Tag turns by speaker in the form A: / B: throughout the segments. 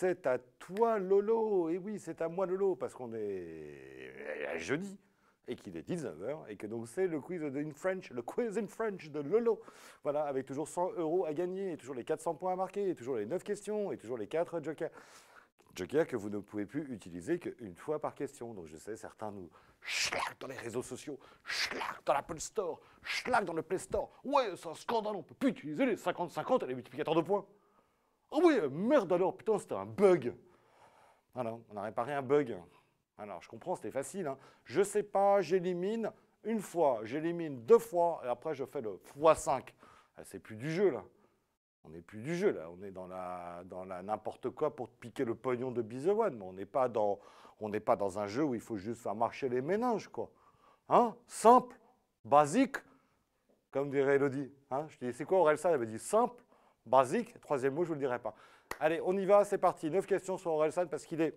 A: C'est à toi, Lolo. Et oui, c'est à moi, Lolo, parce qu'on est à jeudi et qu'il est 19h et que donc c'est le quiz in French, le quiz in French de Lolo. Voilà, avec toujours 100 euros à gagner, et toujours les 400 points à marquer, et toujours les 9 questions, et toujours les 4 jokers. Jokers que vous ne pouvez plus utiliser qu'une fois par question. Donc je sais, certains nous schlac dans les réseaux sociaux, schlac dans l'Apple Store, schlac dans le Play Store. Ouais, c'est un scandale, on peut plus utiliser les 50-50 et les multiplicateurs de points. Oh oui, merde alors, putain, c'était un bug. Voilà, on a réparé un bug. Alors, je comprends, c'était facile. Hein. Je sais pas, j'élimine une fois, j'élimine deux fois, et après, je fais le x5. Ah, c'est plus du jeu, là. On n'est plus du jeu, là. On est dans la, dans la n'importe quoi pour piquer le pognon de Be on n'est pas, dans, on pas dans un jeu où il faut juste faire marcher les méninges, quoi. Hein Simple, basique, comme dirait Elodie. Hein je dis, c'est quoi Aurel Elle avait dit, simple, basique. Troisième mot, je ne vous le dirai pas. Allez, on y va, c'est parti. Neuf questions sur Orelsan parce qu'il est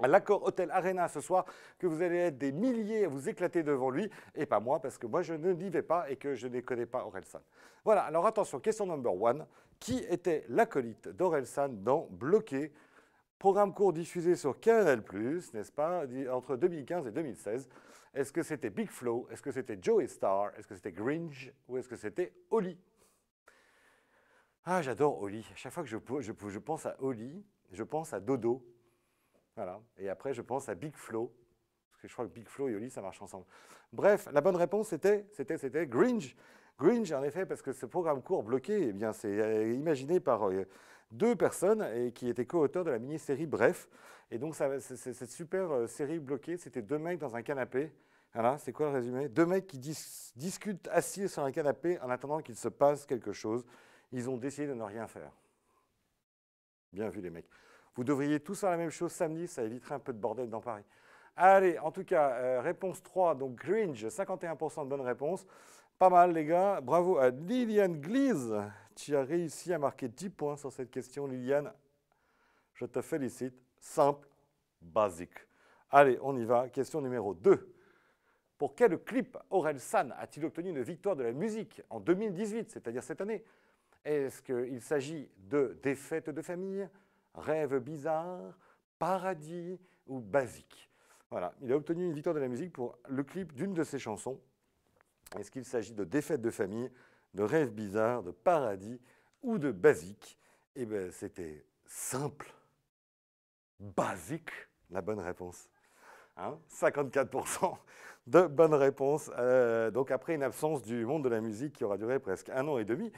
A: à l'accord Hôtel Arena ce soir, que vous allez être des milliers à vous éclater devant lui, et pas moi, parce que moi je ne n'y vais pas et que je ne connais pas Orelsan. Voilà, alors attention, question number one. Qui était l'acolyte d'Orelsan dans Bloqué Programme court diffusé sur Canal+, n'est-ce pas, entre 2015 et 2016. Est-ce que c'était Big Flow Est-ce que c'était Joey Star Est-ce que c'était Gringe Ou est-ce que c'était Oli ah, j'adore Oli. À chaque fois que je, je, pense à Oli, je pense à Dodo. Voilà. Et après, je pense à Big Flo. Parce que je crois que Big Flo et Oli, ça marche ensemble. Bref, la bonne réponse, c'était, c'était, c'était Gringe. Gringe, en effet, parce que ce programme court bloqué, eh c'est euh, imaginé par euh, deux personnes et qui étaient co-auteurs de la mini-série Bref. Et donc, cette super euh, série bloquée, c'était deux mecs dans un canapé. Voilà, c'est quoi le résumé Deux mecs qui discutent assis sur un canapé en attendant qu'il se passe quelque chose. Ils ont décidé de ne rien faire. Bien vu les mecs. Vous devriez tous faire la même chose samedi, ça éviterait un peu de bordel dans Paris. Allez, en tout cas, euh, réponse 3, donc Gringe, 51% de bonnes réponses. Pas mal les gars, bravo à Liliane Glees. Tu as réussi à marquer 10 points sur cette question Liliane. Je te félicite, simple, basique. Allez, on y va, question numéro 2. Pour quel clip Aurel San a-t-il obtenu une victoire de la musique en 2018, c'est-à-dire cette année est-ce qu'il s'agit de défaites de famille, rêves bizarres, paradis ou basique Voilà, il a obtenu une victoire de la musique pour le clip d'une de ses chansons. Est-ce qu'il s'agit de défaites de famille, de rêves bizarres, de paradis ou de basique Eh bien, c'était simple. Basique, la bonne réponse. 54% hein, de bonnes réponses. Euh, donc après une absence du monde de la musique qui aura duré presque un an et demi,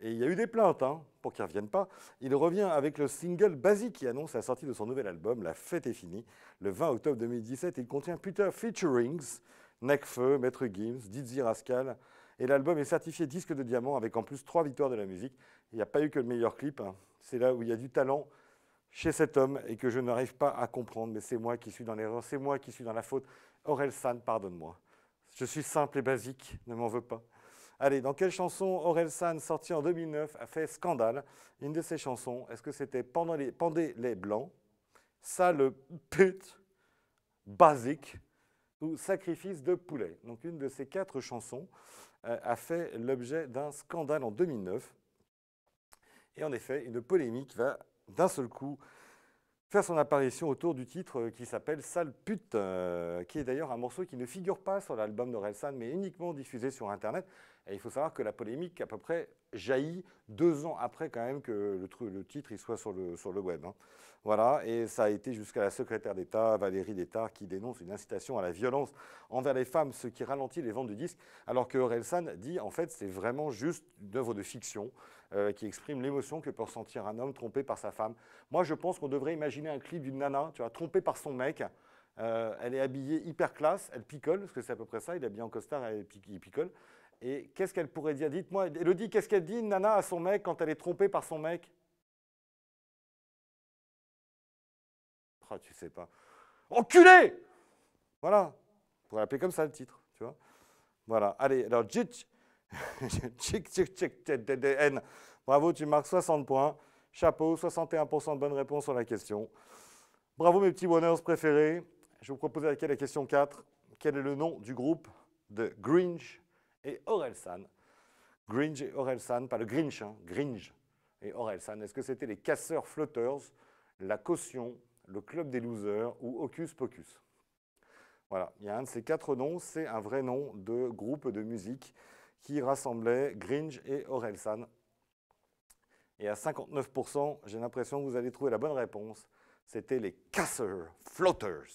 A: et il y a eu des plaintes hein, pour qu'il ne revienne pas, il revient avec le single Basique qui annonce la sortie de son nouvel album La fête est finie, le 20 octobre 2017. Il contient Peter Featurings, Necfeu, Maître Gims, Dizzy Rascal. Et l'album est certifié disque de diamant avec en plus trois victoires de la musique. Il n'y a pas eu que le meilleur clip. Hein. C'est là où il y a du talent chez cet homme et que je n'arrive pas à comprendre. Mais c'est moi qui suis dans l'erreur, c'est moi qui suis dans la faute. Aurel San, pardonne-moi. Je suis simple et basique, ne m'en veux pas. Allez, dans quelle chanson Aurel San, sortie en 2009, a fait scandale Une de ses chansons, est-ce que c'était les, Pendez les Blancs, le pute, Basique ou Sacrifice de poulet Donc une de ces quatre chansons euh, a fait l'objet d'un scandale en 2009. Et en effet, une polémique va d'un seul coup faire son apparition autour du titre qui s'appelle Sale pute, euh, qui est d'ailleurs un morceau qui ne figure pas sur l'album San, mais uniquement diffusé sur Internet. Et il faut savoir que la polémique, à peu près, jaillit deux ans après quand même que le, le titre il soit sur le, sur le web. Hein. Voilà, et ça a été jusqu'à la secrétaire d'État, Valérie Détard, qui dénonce une incitation à la violence envers les femmes, ce qui ralentit les ventes de disques, alors que Orelsan dit en fait c'est vraiment juste une œuvre de fiction euh, qui exprime l'émotion que peut ressentir un homme trompé par sa femme. Moi je pense qu'on devrait imaginer un clip d'une nana, tu vois, trompée par son mec, euh, elle est habillée hyper classe, elle picole, parce que c'est à peu près ça, il est habillé en costard, elle picole. Et qu'est-ce qu'elle pourrait dire Dites-moi, Elodie, qu'est-ce qu'elle dit, Nana, à son mec quand elle est trompée par son mec Ah, tu sais pas. Enculé Voilà. On pourrait l'appeler comme ça, le titre, tu vois. Voilà. Allez, alors, Jitch. Bravo, tu marques 60 points. Chapeau, 61% de bonnes réponses sur la question. Bravo, mes petits bonheurs préférés. Je vous propose à elle la question 4. Quel est le nom du groupe de Grinch et Orelsan. Gringe et Orelsan, pas le Grinch, hein, Gringe et Orelsan. Est-ce que c'était les casseurs Floaters, la caution, le club des losers ou Hocus Pocus Voilà, il y a un de ces quatre noms, c'est un vrai nom de groupe de musique qui rassemblait Gringe et Orelsan. Et à 59%, j'ai l'impression que vous allez trouver la bonne réponse. C'était les casseurs Floaters.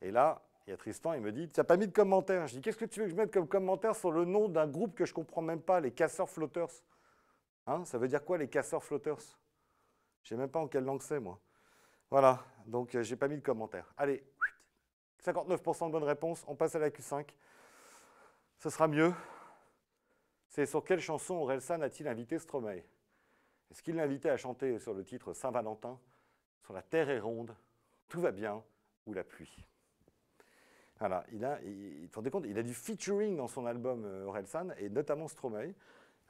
A: Et là, il y a Tristan, il me dit Tu n'as pas mis de commentaire. Je dis Qu'est-ce que tu veux que je mette comme commentaire sur le nom d'un groupe que je ne comprends même pas, les Casseurs Flotters hein, Ça veut dire quoi, les Casseurs Flotters Je sais même pas en quelle langue c'est, moi. Voilà, donc euh, je n'ai pas mis de commentaire. Allez, 59% de bonnes réponses, on passe à la Q5. Ce sera mieux. C'est sur quelle chanson Orelsan a-t-il invité Stromae Est-ce qu'il l'a invité à chanter sur le titre Saint-Valentin, sur La Terre est ronde, Tout va bien ou La pluie voilà, il a, il, compte, il a du featuring dans son album Orelsan, euh, et notamment Stromae.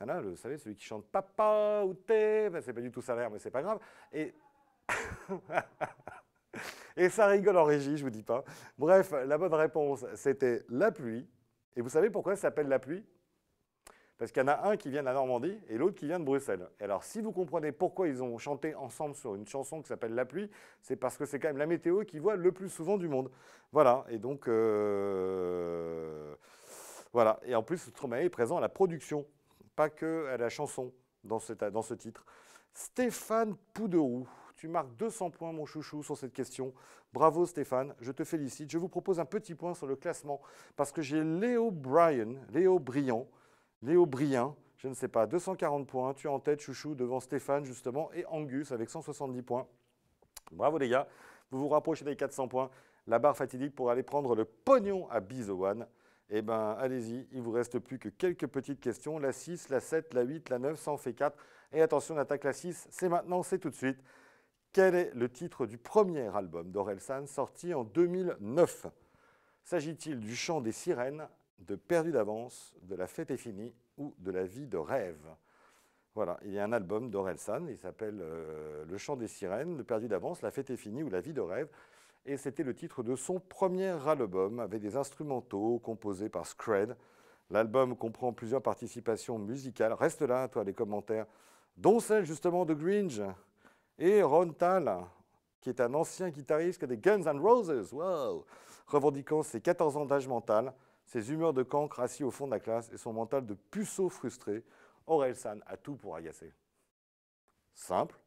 A: vous savez, celui qui chante Papa ou Té, ben, c'est pas du tout salaire, mais c'est pas grave. Et. et ça rigole en régie, je vous dis pas. Bref, la bonne réponse, c'était la pluie. Et vous savez pourquoi ça s'appelle la pluie parce qu'il y en a un qui vient de la Normandie et l'autre qui vient de Bruxelles. alors, si vous comprenez pourquoi ils ont chanté ensemble sur une chanson qui s'appelle La pluie, c'est parce que c'est quand même la météo qu'ils voient le plus souvent du monde. Voilà. Et donc, euh, voilà. Et en plus, Stromae est présent à la production, pas que à la chanson dans, dans ce titre. Stéphane Pouderoux, tu marques 200 points, mon chouchou, sur cette question. Bravo Stéphane, je te félicite. Je vous propose un petit point sur le classement parce que j'ai Léo Brian, Léo Briand, Léo Brien, je ne sais pas, 240 points. Tu es en tête, Chouchou, devant Stéphane, justement, et Angus avec 170 points. Bravo, les gars. Vous vous rapprochez des 400 points. La barre fatidique pour aller prendre le pognon à Bizowan. Eh bien, allez-y, il vous reste plus que quelques petites questions. La 6, la 7, la 8, la 9, ça en fait 4. Et attention, on attaque la 6, c'est maintenant, c'est tout de suite. Quel est le titre du premier album d'Orelsan sorti en 2009 S'agit-il du chant des sirènes, de Perdu d'avance, de La fête est finie ou de La vie de rêve. Voilà, il y a un album d'Orelsan, il s'appelle euh, Le chant des sirènes, de « perdu d'avance, La fête est finie ou La vie de rêve. Et c'était le titre de son premier album avec des instrumentaux composés par Scred. L'album comprend plusieurs participations musicales. Reste là, toi, les commentaires, dont celle justement de Gringe et Ron Tal, qui est un ancien guitariste des Guns N' Roses, wow, revendiquant ses 14 ans d'âge mental ses humeurs de cancre assis au fond de la classe et son mental de puceau frustré, San a tout pour agacer. Simple,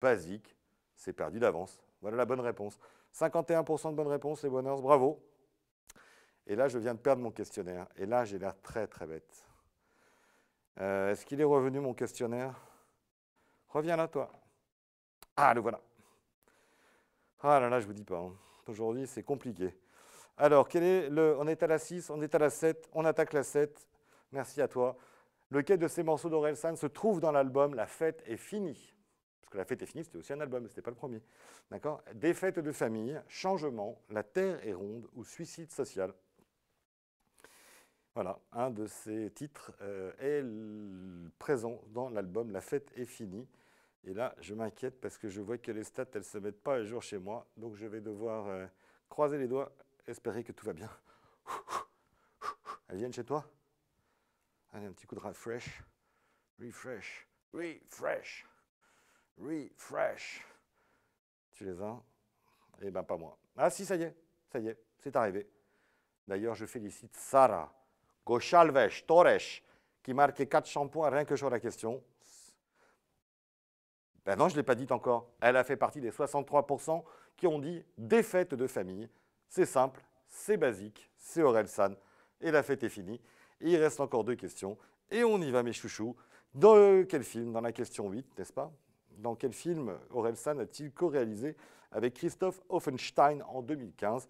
A: basique, c'est perdu d'avance. Voilà la bonne réponse. 51% de bonnes réponses, les bonheurs, bravo. Et là, je viens de perdre mon questionnaire. Et là, j'ai l'air très, très bête. Euh, est-ce qu'il est revenu, mon questionnaire Reviens là, toi. Ah, le voilà. Ah là là, je vous dis pas. Hein. Aujourd'hui, c'est compliqué. Alors, quel est le, on est à la 6, on est à la 7, on attaque la 7. Merci à toi. Lequel de ces morceaux d'Orelsan se trouve dans l'album La fête est finie Parce que La fête est finie, c'était aussi un album, ce n'était pas le premier. D'accord Défaite de famille, changement, La terre est ronde ou suicide social. Voilà, un de ces titres euh, est présent dans l'album La fête est finie. Et là, je m'inquiète parce que je vois que les stats, elles ne se mettent pas à jour chez moi. Donc, je vais devoir euh, croiser les doigts espérer que tout va bien. Elles viennent chez toi un petit coup de refresh. Refresh. Refresh. Refresh. Tu les as Eh ben, pas moi. Ah si, ça y est. Ça y est. C'est arrivé. D'ailleurs, je félicite Sarah Gochalvesh. Toresh. qui marquait 4 shampoings rien que sur la question. Ben non, je ne l'ai pas dit encore. Elle a fait partie des 63% qui ont dit défaite de famille. C'est simple, c'est basique, c'est Orelsan, et la fête est finie. il reste encore deux questions, et on y va mes chouchous. Dans quel film Dans la question 8, n'est-ce pas Dans quel film Orelsan a-t-il co-réalisé avec Christophe Offenstein en 2015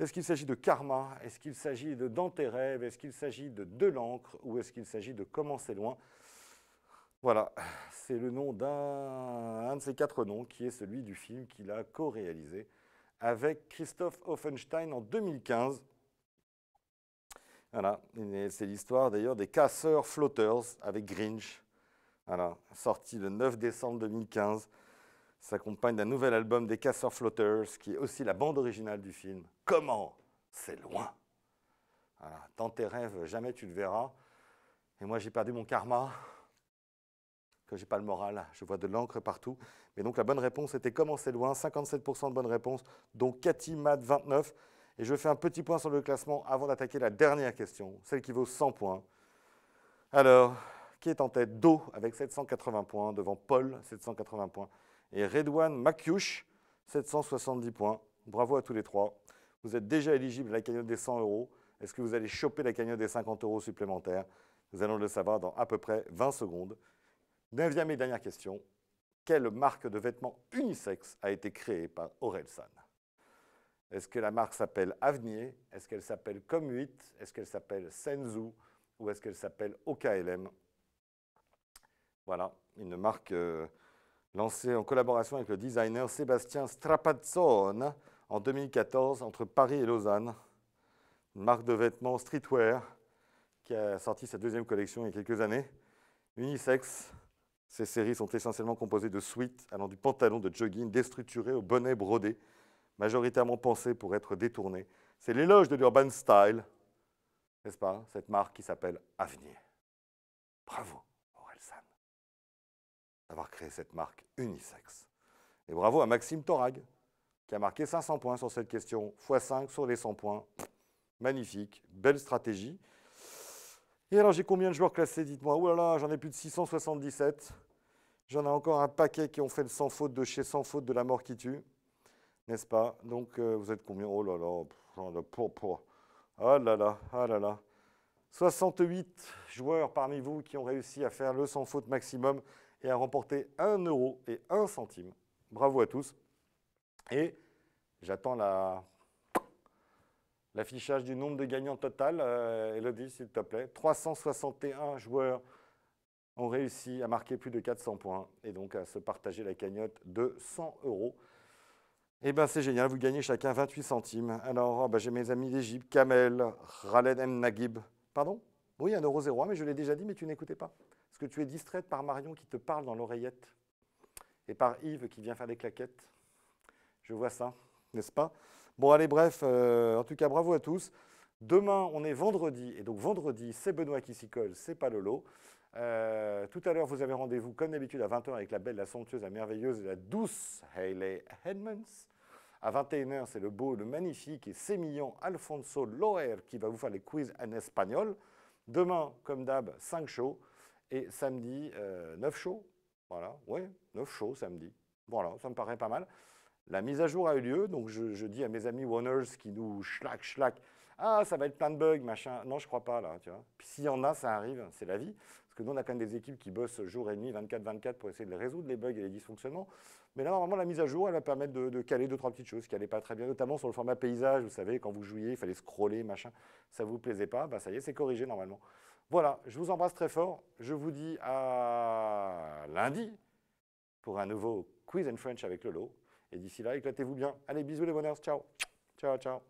A: Est-ce qu'il s'agit de Karma Est-ce qu'il s'agit de Dans tes rêves Est-ce qu'il s'agit de De l'encre Ou est-ce qu'il s'agit de Commencer loin voilà, c'est le nom d'un de ces quatre noms qui est celui du film qu'il a co-réalisé avec Christophe Offenstein en 2015. Voilà, c'est l'histoire d'ailleurs des casseurs Floaters avec Grinch. Voilà, sorti le 9 décembre 2015, s'accompagne d'un nouvel album des casseurs Floaters, qui est aussi la bande originale du film. Comment C'est loin. dans tes rêves, jamais tu le verras. Et moi, j'ai perdu mon karma que j'ai pas le moral, je vois de l'encre partout. Mais donc la bonne réponse était comment c'est loin, 57% de bonnes réponses, dont Cathy Mad 29. Et je fais un petit point sur le classement avant d'attaquer la dernière question, celle qui vaut 100 points. Alors, qui est en tête Do avec 780 points, devant Paul 780 points et Redouane Makyush 770 points. Bravo à tous les trois. Vous êtes déjà éligible à la cagnotte des 100 euros. Est-ce que vous allez choper la cagnotte des 50 euros supplémentaires Nous allons le savoir dans à peu près 20 secondes. Neuvième et dernière question. Quelle marque de vêtements Unisex a été créée par Orelsan Est-ce que la marque s'appelle Avenir Est-ce qu'elle s'appelle com 8 Est-ce qu'elle s'appelle Senzu Ou est-ce qu'elle s'appelle OKLM Voilà, une marque euh, lancée en collaboration avec le designer Sébastien Strapazzone en 2014 entre Paris et Lausanne. Une marque de vêtements streetwear qui a sorti sa deuxième collection il y a quelques années, Unisex. Ces séries sont essentiellement composées de suites allant du pantalon de jogging déstructuré au bonnet brodé, majoritairement pensé pour être détourné. C'est l'éloge de l'urban style, n'est-ce pas Cette marque qui s'appelle Avenir. Bravo, Aurel d'avoir créé cette marque unisexe. Et bravo à Maxime Torag, qui a marqué 500 points sur cette question, x5 sur les 100 points. Magnifique, belle stratégie. Et alors, j'ai combien de joueurs classés Dites-moi. Oh là là, j'en ai plus de 677. J'en ai encore un paquet qui ont fait le sans faute de chez sans faute de la mort qui tue. N'est-ce pas Donc, euh, vous êtes combien Oh là là, j'en pour, pour. Ah là là, oh là là. 68 joueurs parmi vous qui ont réussi à faire le sans faute maximum et à remporter 1 euro et 1 centime. Bravo à tous. Et j'attends la L'affichage du nombre de gagnants total, euh, Elodie, s'il te plaît. 361 joueurs ont réussi à marquer plus de 400 points et donc à se partager la cagnotte de 100 euros. Eh bien, c'est génial, vous gagnez chacun 28 centimes. Alors, ah ben, j'ai mes amis d'Égypte, Kamel, Raled M. Nagib. Pardon Oui, 1,01€, mais je l'ai déjà dit, mais tu n'écoutais pas. Parce que tu es distraite par Marion qui te parle dans l'oreillette et par Yves qui vient faire des claquettes. Je vois ça, n'est-ce pas Bon, allez, bref, euh, en tout cas, bravo à tous. Demain, on est vendredi, et donc vendredi, c'est Benoît qui s'y colle, c'est pas Lolo. Euh, tout à l'heure, vous avez rendez-vous, comme d'habitude, à 20h avec la belle, la somptueuse, la merveilleuse et la douce Hayley Edmonds. À 21h, c'est le beau, le magnifique et sémillant Alfonso Loer qui va vous faire les quiz en espagnol. Demain, comme d'hab, 5 shows. Et samedi, 9 euh, shows. Voilà, ouais, 9 shows samedi. Voilà, ça me paraît pas mal. La mise à jour a eu lieu, donc je, dis à mes amis Warners qui nous schlac, schlac, ah, ça va être plein de bugs, machin. Non, je crois pas, là, tu vois. Puis s'il y en a, ça arrive, c'est la vie. Parce que nous, on a quand même des équipes qui bossent jour et nuit, 24-24, pour essayer de les résoudre les bugs et les dysfonctionnements. Mais là, normalement, la mise à jour, elle va permettre de, caler deux, trois petites choses qui n'allaient pas très bien, notamment sur le format paysage. Vous savez, quand vous jouiez, il fallait scroller, machin. Ça vous plaisait pas, bah, ça y est, c'est corrigé normalement. Voilà, je vous embrasse très fort. Je vous dis à lundi pour un nouveau Quiz and French avec Lolo. Et d'ici là, éclatez-vous bien. Allez, bisous les bonheurs. Ciao. Ciao, ciao.